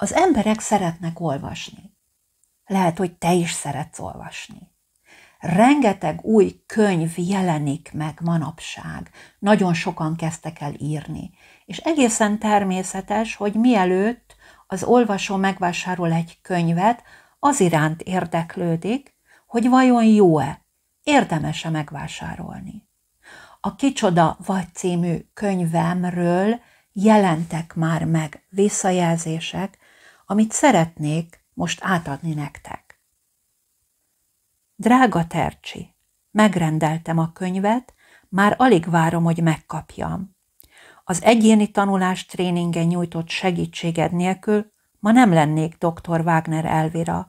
Az emberek szeretnek olvasni. Lehet, hogy te is szeretsz olvasni. Rengeteg új könyv jelenik meg manapság. Nagyon sokan kezdtek el írni. És egészen természetes, hogy mielőtt az olvasó megvásárol egy könyvet, az iránt érdeklődik, hogy vajon jó-e, érdemese megvásárolni. A Kicsoda vagy című könyvemről jelentek már meg visszajelzések, amit szeretnék most átadni nektek. Drága Tercsi, megrendeltem a könyvet, már alig várom, hogy megkapjam. Az egyéni tanulás tréningen nyújtott segítséged nélkül ma nem lennék dr. Wagner Elvira.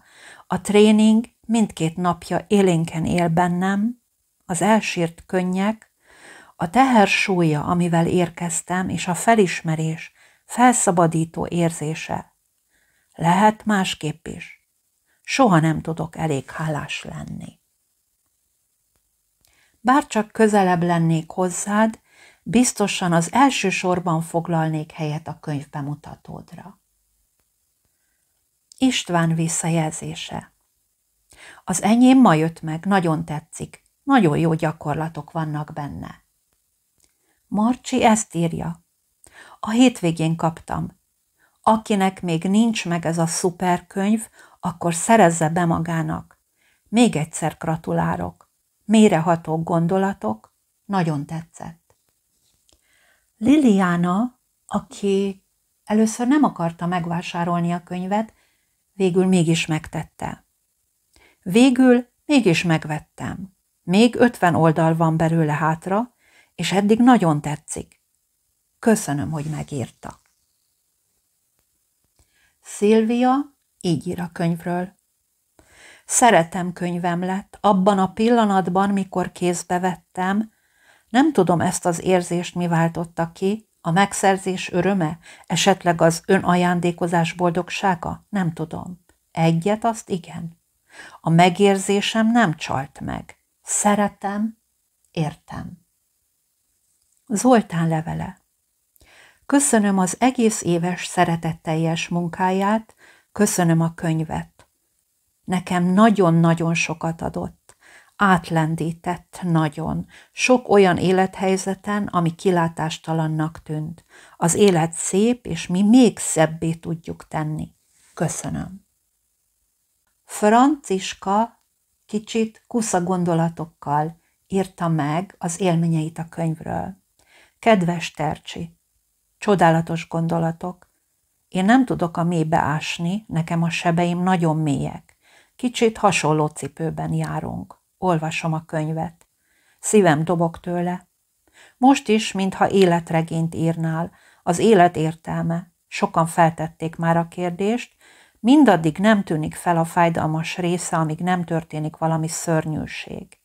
A tréning mindkét napja élénken él bennem, az elsírt könnyek, a teher súlya, amivel érkeztem, és a felismerés felszabadító érzése lehet másképp is. Soha nem tudok elég hálás lenni. Bár csak közelebb lennék hozzád, biztosan az első sorban foglalnék helyet a könyv bemutatódra. István visszajelzése. Az enyém ma jött meg, nagyon tetszik, nagyon jó gyakorlatok vannak benne. Marcsi ezt írja. A hétvégén kaptam, Akinek még nincs meg ez a szuperkönyv, akkor szerezze be magának. Még egyszer gratulálok. Méreható gondolatok, nagyon tetszett. Liliana, aki először nem akarta megvásárolni a könyvet, végül mégis megtette. Végül mégis megvettem. Még ötven oldal van belőle hátra, és eddig nagyon tetszik. Köszönöm, hogy megírtak. Szilvia így ír a könyvről. Szeretem könyvem lett, abban a pillanatban, mikor kézbe vettem, nem tudom ezt az érzést mi váltotta ki, a megszerzés öröme, esetleg az önajándékozás boldogsága, nem tudom. Egyet azt igen. A megérzésem nem csalt meg. Szeretem, értem. Zoltán levele Köszönöm az egész éves szeretetteljes munkáját, köszönöm a könyvet. Nekem nagyon-nagyon sokat adott. Átlendített nagyon. Sok olyan élethelyzeten, ami kilátástalannak tűnt. Az élet szép, és mi még szebbé tudjuk tenni. Köszönöm. Franciska kicsit kusza gondolatokkal írta meg az élményeit a könyvről. Kedves Tercsi, Csodálatos gondolatok. Én nem tudok a mélybe ásni, nekem a sebeim nagyon mélyek. Kicsit hasonló cipőben járunk. Olvasom a könyvet. Szívem dobog tőle. Most is, mintha életregényt írnál, az élet értelme. Sokan feltették már a kérdést, mindaddig nem tűnik fel a fájdalmas része, amíg nem történik valami szörnyűség.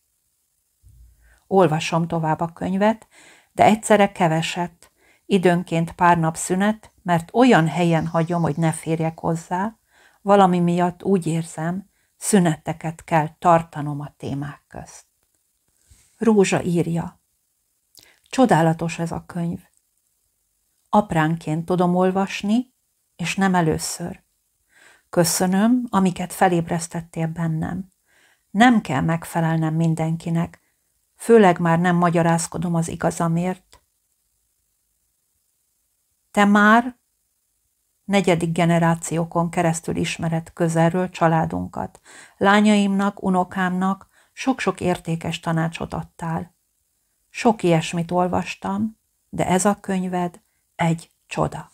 Olvasom tovább a könyvet, de egyszerre keveset, időnként pár nap szünet, mert olyan helyen hagyom, hogy ne férjek hozzá, valami miatt úgy érzem, szüneteket kell tartanom a témák közt. Rózsa írja. Csodálatos ez a könyv. Apránként tudom olvasni, és nem először. Köszönöm, amiket felébresztettél bennem. Nem kell megfelelnem mindenkinek, főleg már nem magyarázkodom az igazamért, te már negyedik generációkon keresztül ismered közelről családunkat. Lányaimnak, unokámnak sok-sok értékes tanácsot adtál. Sok ilyesmit olvastam, de ez a könyved egy csoda.